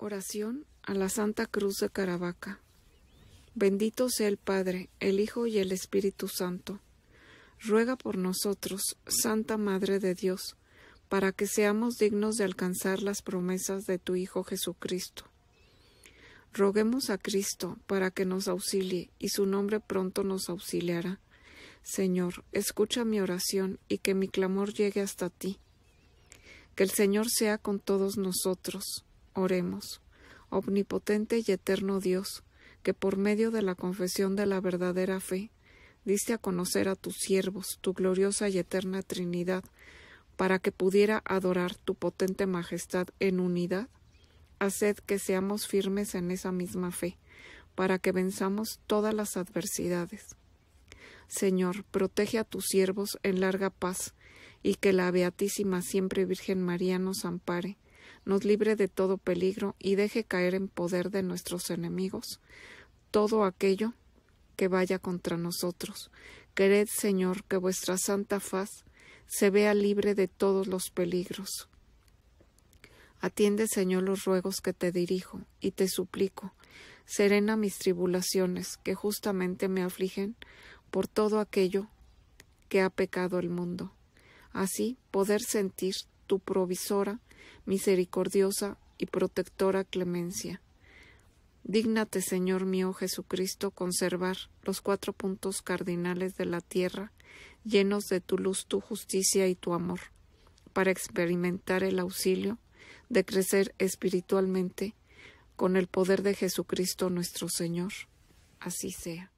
Oración a la Santa Cruz de Caravaca. Bendito sea el Padre, el Hijo y el Espíritu Santo. Ruega por nosotros, Santa Madre de Dios, para que seamos dignos de alcanzar las promesas de tu Hijo Jesucristo. Roguemos a Cristo para que nos auxilie, y su nombre pronto nos auxiliará. Señor, escucha mi oración y que mi clamor llegue hasta ti. Que el Señor sea con todos nosotros Oremos. Omnipotente y eterno Dios, que por medio de la confesión de la verdadera fe, diste a conocer a tus siervos tu gloriosa y eterna Trinidad, para que pudiera adorar tu potente majestad en unidad, haced que seamos firmes en esa misma fe, para que venzamos todas las adversidades. Señor, protege a tus siervos en larga paz, y que la Beatísima Siempre Virgen María nos ampare nos libre de todo peligro y deje caer en poder de nuestros enemigos todo aquello que vaya contra nosotros. Quered, Señor, que vuestra santa faz se vea libre de todos los peligros. Atiende, Señor, los ruegos que te dirijo y te suplico. Serena mis tribulaciones que justamente me afligen por todo aquello que ha pecado el mundo. Así poder sentir tu provisora misericordiosa y protectora clemencia. Dígnate, Señor mío Jesucristo, conservar los cuatro puntos cardinales de la tierra, llenos de tu luz, tu justicia y tu amor, para experimentar el auxilio de crecer espiritualmente con el poder de Jesucristo nuestro Señor. Así sea.